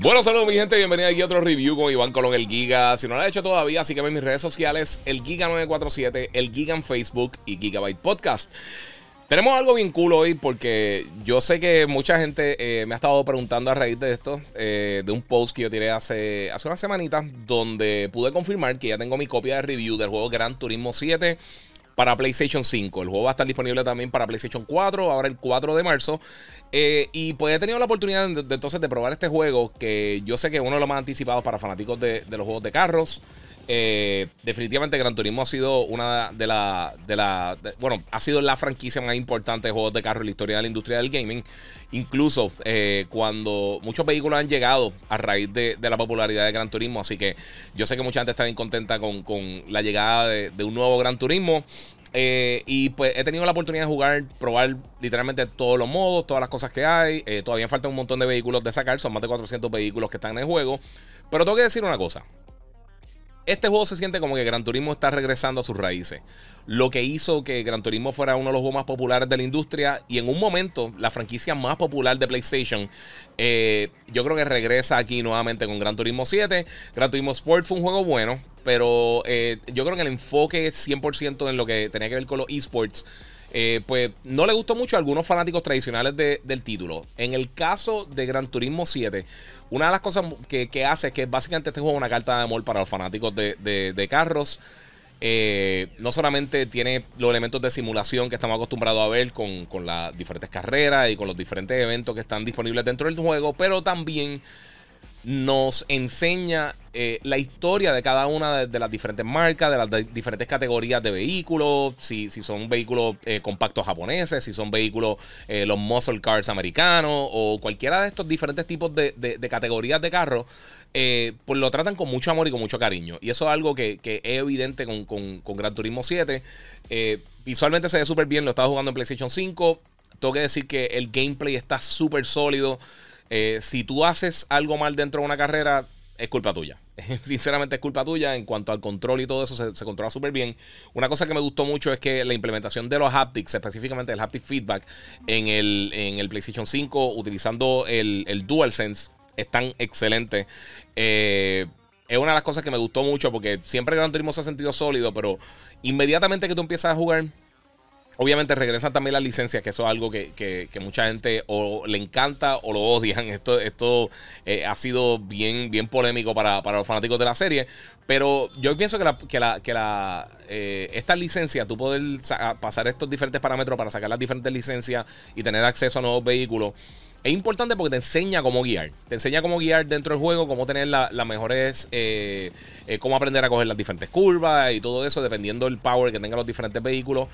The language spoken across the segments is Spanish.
Bueno, saludos mi gente, bienvenida aquí a otro review con Iván Colón, el Giga. Si no lo has hecho todavía, sígueme en mis redes sociales, el Giga947, el Giga en Facebook y Gigabyte Podcast. Tenemos algo bien cool hoy porque yo sé que mucha gente eh, me ha estado preguntando a raíz de esto, eh, de un post que yo tiré hace, hace unas semanitas, donde pude confirmar que ya tengo mi copia de review del juego Gran Turismo 7 para PlayStation 5. El juego va a estar disponible también para PlayStation 4, ahora el 4 de marzo. Eh, y pues he tenido la oportunidad entonces de probar este juego, que yo sé que es uno de los más anticipados para fanáticos de, de los juegos de carros. Eh, definitivamente Gran Turismo ha sido una de las. la, bueno, ha sido la franquicia más importante de juegos de carro en la historia de la industria del gaming. Incluso eh, cuando muchos vehículos han llegado a raíz de, la popularidad de Gran Turismo. Así que yo sé que mucha gente está bien contenta con, la llegada de, un nuevo Gran Turismo. Eh, y pues he tenido la oportunidad de jugar, probar literalmente todos los modos, todas las cosas que hay. todavía falta un montón de vehículos de sacar, son más de 400 vehículos que están en el juego. Pero tengo que decir una cosa este juego se siente como que Gran Turismo está regresando a sus raíces. Lo que hizo que Gran Turismo fuera uno de los juegos más populares de la industria y en un momento la franquicia más popular de PlayStation. Eh, yo creo que regresa aquí nuevamente con Gran Turismo 7. Gran Turismo Sport fue un juego bueno, pero eh, yo creo que el enfoque es 100% en lo que tenía que ver con los esports eh, pues no le gustó mucho a algunos fanáticos tradicionales del título. En el caso de Gran Turismo 7, una de las cosas que, hace es que básicamente este juego es una carta de amor para los fanáticos de, carros. Eh, no solamente tiene los elementos de simulación que estamos acostumbrados a ver con, con las diferentes carreras y con los diferentes eventos que están disponibles dentro del juego, pero también nos enseña eh, la historia de cada una de, las diferentes marcas, de las diferentes categorías de vehículos, si, son vehículos eh, compactos japoneses, si son vehículos eh, los muscle cars americanos o cualquiera de estos diferentes tipos de, categorías de carros, pues lo tratan con mucho amor y con mucho cariño. Y eso es algo que, es evidente con, con, Gran Turismo 7. visualmente se ve súper bien, lo estaba jugando en PlayStation 5. Tengo que decir que el gameplay está súper sólido. Eh, si tú haces algo mal dentro de una carrera, es culpa tuya. Sinceramente es culpa tuya en cuanto al control y todo eso se, controla súper bien. Una cosa que me gustó mucho es que la implementación de los haptics, específicamente el haptic feedback en el, PlayStation 5 utilizando el, el DualSense, es tan excelente. Eh, es una de las cosas que me gustó mucho porque siempre Gran Turismo se ha sentido sólido, pero inmediatamente que tú empiezas a jugar Obviamente regresan también las licencias, que eso es algo que, mucha gente o le encanta o lo odian. Esto, esto eh, ha sido bien, bien polémico para, los fanáticos de la serie. Pero yo pienso que, la, que, la, que eh, esta licencia, tú poder pasar estos diferentes parámetros para sacar las diferentes licencias y tener acceso a nuevos vehículos, es importante porque te enseña cómo guiar. Te enseña cómo guiar dentro del juego, cómo tener las mejores. Eh, cómo aprender a coger las diferentes curvas y todo eso, dependiendo del power que tengan los diferentes vehículos.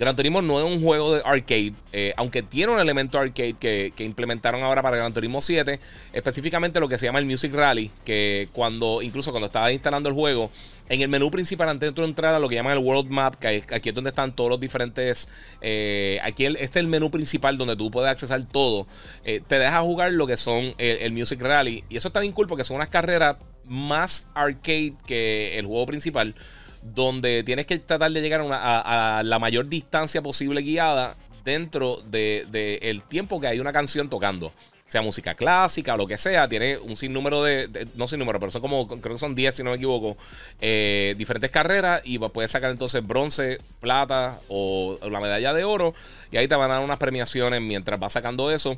Gran Turismo no es un juego de arcade, eh, aunque tiene un elemento arcade que, implementaron ahora para Gran Turismo 7, específicamente lo que se llama el Music Rally, que cuando, incluso cuando estaba instalando el juego, en el menú principal antes de entrar a lo que llaman el World Map, que aquí es donde están todos los diferentes, eh, aquí este es el menú principal donde tú puedes accesar todo, eh, te deja jugar lo que son el, Music Rally, y eso está bien cool porque son unas carreras más arcade que el juego principal donde tienes que tratar de llegar a, la mayor distancia posible guiada dentro del de, el tiempo que hay una canción tocando. Sea música clásica, lo que sea, tiene un sinnúmero de, de No número pero son como. Creo que son 10, si no me equivoco. Eh, diferentes carreras y pues, puedes sacar entonces bronce, plata o la medalla de oro. Y ahí te van a dar unas premiaciones mientras vas sacando eso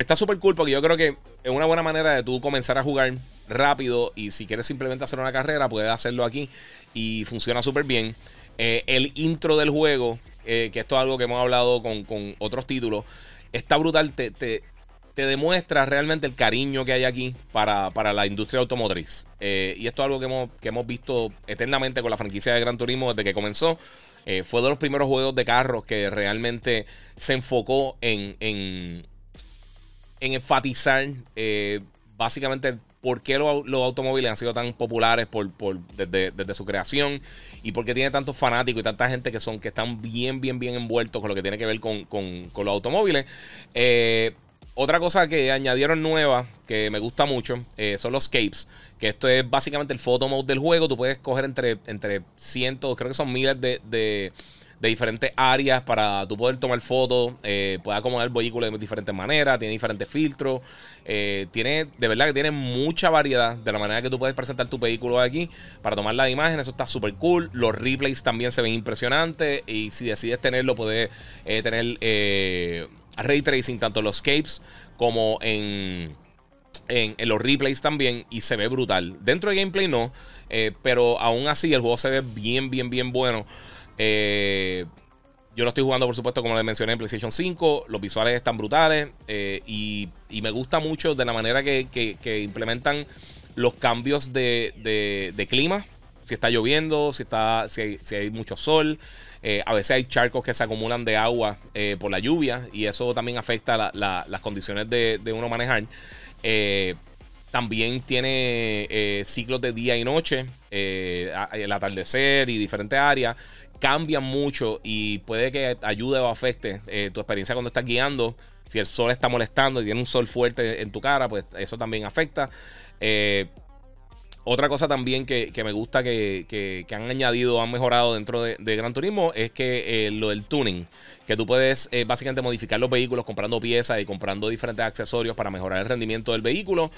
está súper cool porque yo creo que es una buena manera de tú comenzar a jugar rápido y si quieres simplemente hacer una carrera, puedes hacerlo aquí y funciona súper bien. Eh, el intro del juego, eh, que esto es algo que hemos hablado con, otros títulos, está brutal, te, demuestra realmente el cariño que hay aquí para, la industria automotriz. Eh, y esto es algo que hemos, visto eternamente con la franquicia de Gran Turismo desde que comenzó. fue de los primeros juegos de carros que realmente se enfocó en, en enfatizar eh, básicamente por qué los, automóviles han sido tan populares por, desde, su creación y por qué tiene tantos fanáticos y tanta gente que son que están bien, bien, bien envueltos con lo que tiene que ver con, los automóviles. Eh, otra cosa que añadieron nueva, que me gusta mucho, eh, son los capes. Que esto es básicamente el photo mode del juego. Tú puedes coger entre, entre cientos, creo que son miles de de diferentes áreas para tú poder tomar fotos, eh, puedes acomodar el vehículo de diferentes maneras, tiene diferentes filtros, eh, tiene, de verdad que tiene mucha variedad de la manera que tú puedes presentar tu vehículo aquí para tomar las imágenes, eso está súper cool, los replays también se ven impresionantes y si decides tenerlo puedes eh, tener eh, ray tracing tanto en los escapes como en... En, los replays también y se ve brutal. Dentro de gameplay no, pero aún así el juego se ve bien, bien, bien bueno. Eh, yo lo estoy jugando, por supuesto, como les mencioné en PlayStation 5. Los visuales están brutales. Eh, y, me gusta mucho de la manera que, implementan los cambios de, clima. Si está lloviendo, si, está, si, hay, mucho sol. Eh, a veces hay charcos que se acumulan de agua por la lluvia. Y eso también afecta las condiciones de, de uno manejar. también tiene ciclos de día y noche, el atardecer y diferentes áreas cambian mucho y puede que ayude o afecte eh, tu experiencia cuando estás guiando. Si el sol está molestando y tiene un sol fuerte en tu cara, pues eso también afecta. Eh, otra cosa también que, me gusta que, han añadido, han mejorado dentro de, Gran Turismo es que eh, lo del tuning, que tú puedes básicamente modificar los vehículos comprando piezas y comprando diferentes accesorios para mejorar el rendimiento del vehículo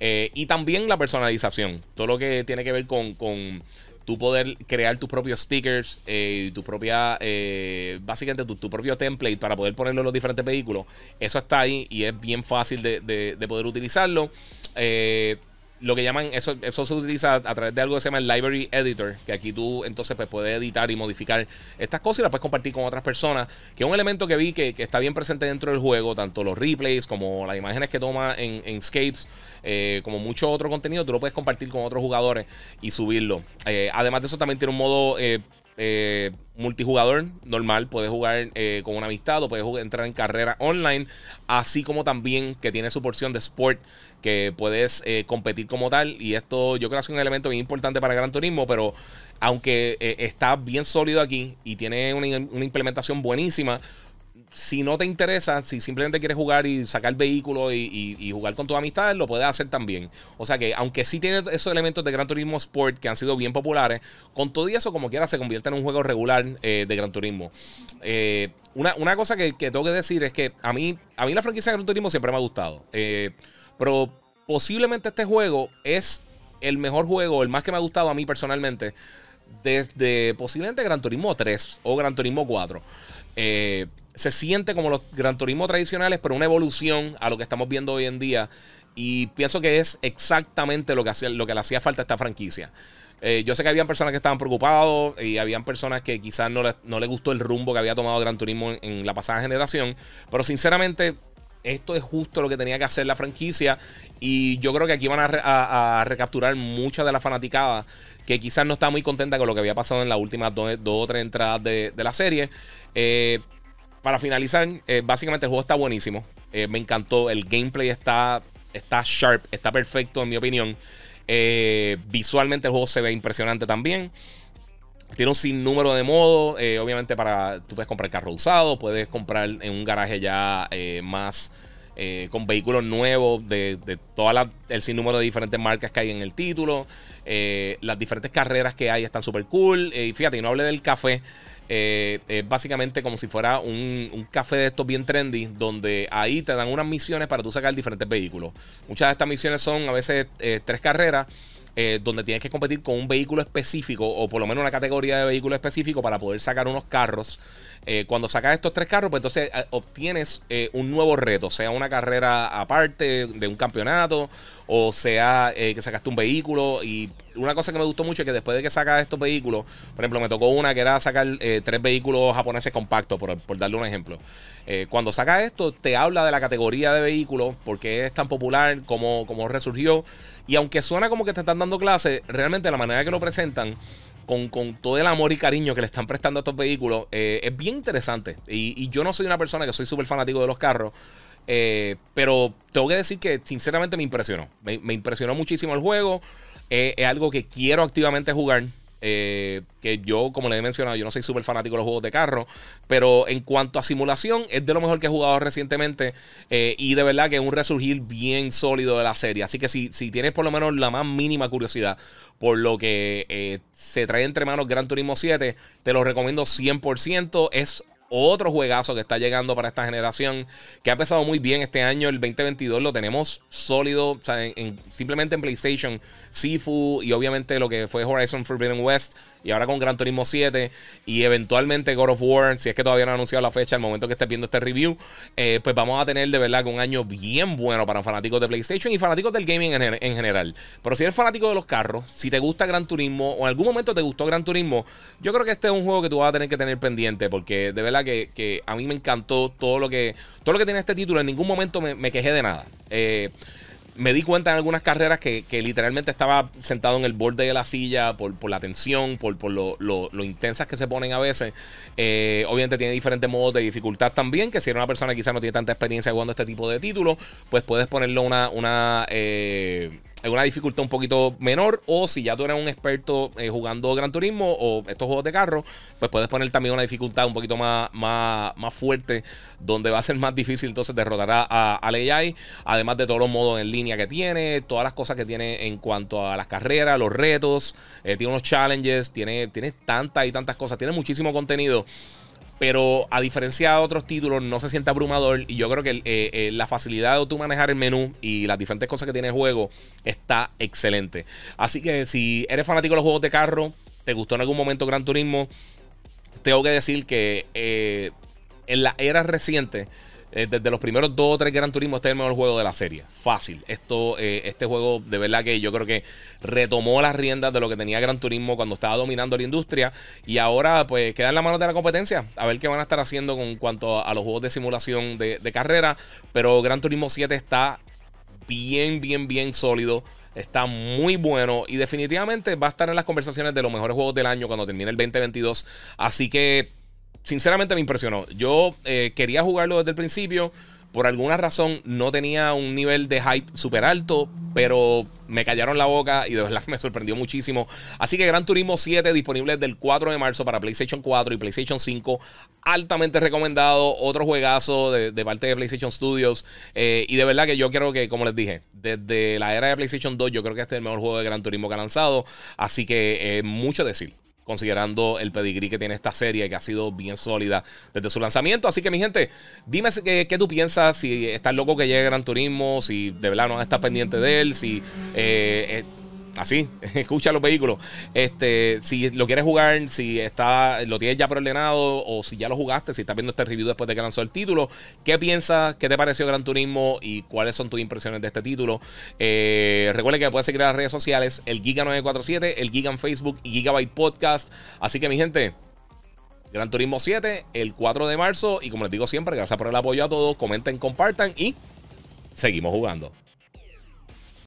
y también la personalización, todo lo que tiene que ver con, con tú poder crear tus propios stickers eh, tu propia, eh, básicamente tu, propio template para poder ponerlo en los diferentes vehículos. Eso está ahí y es bien fácil de, poder utilizarlo. Eh, lo que llaman, eso, eso se utiliza a través de algo que se llama el Library Editor, que aquí tú entonces pues, puedes editar y modificar estas cosas y las puedes compartir con otras personas, que es un elemento que vi que, está bien presente dentro del juego, tanto los replays como las imágenes que toma en, en eh, como mucho otro contenido, tú lo puedes compartir con otros jugadores y subirlo. Eh, además de eso también tiene un modo eh, eh, multijugador normal, puedes jugar eh, con un amistad o puedes entrar en carrera online, así como también que tiene su porción de sport que puedes eh, competir como tal. Y esto yo creo que es un elemento bien importante para Gran Turismo, pero aunque está bien sólido aquí y tiene una, una, implementación buenísima, si no te interesa, si simplemente quieres jugar y sacar vehículo y, jugar con tus amistades, lo puedes hacer también. O sea que, aunque sí tiene esos elementos de Gran Turismo Sport que han sido bien populares, con todo y eso, como quiera, se convierte en un juego regular eh, de Gran Turismo. Eh, una, cosa que, tengo que decir es que a mí, a mí la franquicia de Gran Turismo siempre me ha gustado. Eh, pero posiblemente este juego es el mejor juego, el más que me ha gustado a mí personalmente, desde posiblemente Gran Turismo 3 o Gran Turismo 4. Eh, se siente como los Gran Turismo tradicionales, pero una evolución a lo que estamos viendo hoy en día. Y pienso que es exactamente lo que, hacía, lo que le hacía falta a esta franquicia. Eh, yo sé que habían personas que estaban preocupados y habían personas que quizás no les no gustó el rumbo que había tomado Gran Turismo en, la pasada generación. Pero sinceramente, esto es justo lo que tenía que hacer la franquicia. Y yo creo que aquí van a, recapturar mucha de la fanaticada que quizás no está muy contenta con lo que había pasado en las últimas dos, o tres entradas de, de la serie. Eh, para finalizar, eh, básicamente el juego está buenísimo. Eh, me encantó. El gameplay está, está sharp, está perfecto, en mi opinión. Eh, visualmente el juego se ve impresionante también. Tiene un sinnúmero de modos. obviamente, para tú puedes comprar carro usado, puedes comprar en un garaje ya más. con vehículos nuevos de, de todo el sinnúmero de diferentes marcas que hay en el título. las diferentes carreras que hay están súper cool. y fíjate, no hablé del café. Eh, es básicamente como si fuera un, café de estos bien trendy, donde ahí te dan unas misiones para tú sacar diferentes vehículos. Muchas de estas misiones son a veces eh, tres carreras. Eh, donde tienes que competir con un vehículo específico o por lo menos una categoría de vehículo específico para poder sacar unos carros eh, cuando sacas estos tres carros, pues entonces eh, obtienes eh, un nuevo reto, sea una carrera aparte de un campeonato, o sea que sacaste un vehículo. Y una cosa que me gustó mucho es que después de que sacas estos vehículos, por ejemplo, me tocó una que era sacar tres vehículos japoneses compactos, por, por darle un ejemplo. cuando sacas esto, te habla de la categoría de vehículos, porque es tan popular, como, como resurgió. Y aunque suena como que te están dando clases, realmente la manera que lo presentan con, todo el amor y cariño que le están prestando a estos vehículos, eh, es bien interesante. Y, yo no soy una persona que soy súper fanático de los carros, eh, pero tengo que decir que sinceramente me impresionó. Me, impresionó muchísimo el juego. Eh, es algo que quiero activamente jugar. Eh, que yo, como les he mencionado, yo no soy súper fanático de los juegos de carro, pero en cuanto a simulación, es de lo mejor que he jugado recientemente eh, y de verdad que es un resurgir bien sólido de la serie. Así que si, si tienes por lo menos la más mínima curiosidad por lo que eh, se trae entre manos Gran Turismo 7, te lo recomiendo 100%. Es otro juegazo que está llegando para esta generación, que ha empezado muy bien este año, el 2022 lo tenemos sólido, simplemente en PlayStation, Sifu y obviamente lo que fue Horizon Forbidden West. Y ahora con Gran Turismo 7 y eventualmente God of War, si es que todavía no han anunciado la fecha, al momento que estés viendo este review, eh, pues vamos a tener de verdad un año bien bueno para fanáticos de PlayStation y fanáticos del gaming en, general. Pero si eres fanático de los carros, si te gusta Gran Turismo o en algún momento te gustó Gran Turismo, yo creo que este es un juego que tú vas a tener que tener pendiente porque de verdad que, a mí me encantó todo lo que todo lo que tiene este título. En ningún momento me, quejé de nada. Eh, me di cuenta en algunas carreras que, literalmente estaba sentado en el borde de la silla por, la tensión, por, por lo, lo, intensas que se ponen a veces. Eh, obviamente tiene diferentes modos de dificultad también, que si eres una persona que quizás no tiene tanta experiencia jugando este tipo de títulos, pues puedes ponerlo una, una eh, en una dificultad un poquito menor. O si ya tú eres un experto eh, jugando Gran Turismo o estos juegos de carro, pues puedes poner también una dificultad un poquito más, más, fuerte, donde va a ser más difícil entonces derrotar a, a, Además de todos los modos en línea que tiene, todas las cosas que tiene en cuanto a las carreras, los retos, eh, tiene unos challenges, tiene, tiene tantas y tantas cosas, tiene muchísimo contenido pero a diferencia de otros títulos, no se siente abrumador. Y yo creo que eh, eh, la facilidad de tú manejar el menú y las diferentes cosas que tiene el juego está excelente. Así que si eres fanático de los juegos de carro, te gustó en algún momento Gran Turismo, tengo que decir que eh, en la era reciente eh, desde los primeros dos o tres Gran Turismo, este es el mejor juego de la serie. Fácil. Esto, eh, este juego, de verdad que yo creo que retomó las riendas de lo que tenía Gran Turismo cuando estaba dominando la industria. Y ahora, pues, queda en la mano de la competencia. A ver qué van a estar haciendo con cuanto a, los juegos de simulación de, de carrera. Pero Gran Turismo 7 está bien, bien, bien sólido. Está muy bueno y definitivamente va a estar en las conversaciones de los mejores juegos del año cuando termine el 2022. Así que sinceramente me impresionó. Yo eh, quería jugarlo desde el principio. Por alguna razón no tenía un nivel de hype súper alto, pero me callaron la boca y de verdad que me sorprendió muchísimo. Así que Gran Turismo 7 disponible del 4 de marzo para PlayStation 4 y PlayStation 5. Altamente recomendado, otro juegazo de, parte de PlayStation Studios. Eh, y de verdad que yo creo que, como les dije, desde la era de PlayStation 2 yo creo que este es el mejor juego de Gran Turismo que ha lanzado. Así que eh, mucho decir considerando el pedigrí que tiene esta serie, que ha sido bien sólida desde su lanzamiento. Así que, mi gente, dime qué, tú piensas, si estás loco que llegue Gran Turismo, si de verdad no estás pendiente de él, si eh, eh, así, escucha los vehículos. Este, si lo quieres jugar, si está, lo tienes ya preordenado o si ya lo jugaste, si estás viendo este review después de que lanzó el título, ¿qué piensas? ¿Qué te pareció Gran Turismo? ¿Y cuáles son tus impresiones de este título? Eh, que puedes seguir las redes sociales, el Giga947, el Giga Facebook y Gigabyte Podcast. Así que mi gente, Gran Turismo 7, el 4 de marzo. Y como les digo siempre, gracias por el apoyo a todos. Comenten, compartan y seguimos jugando.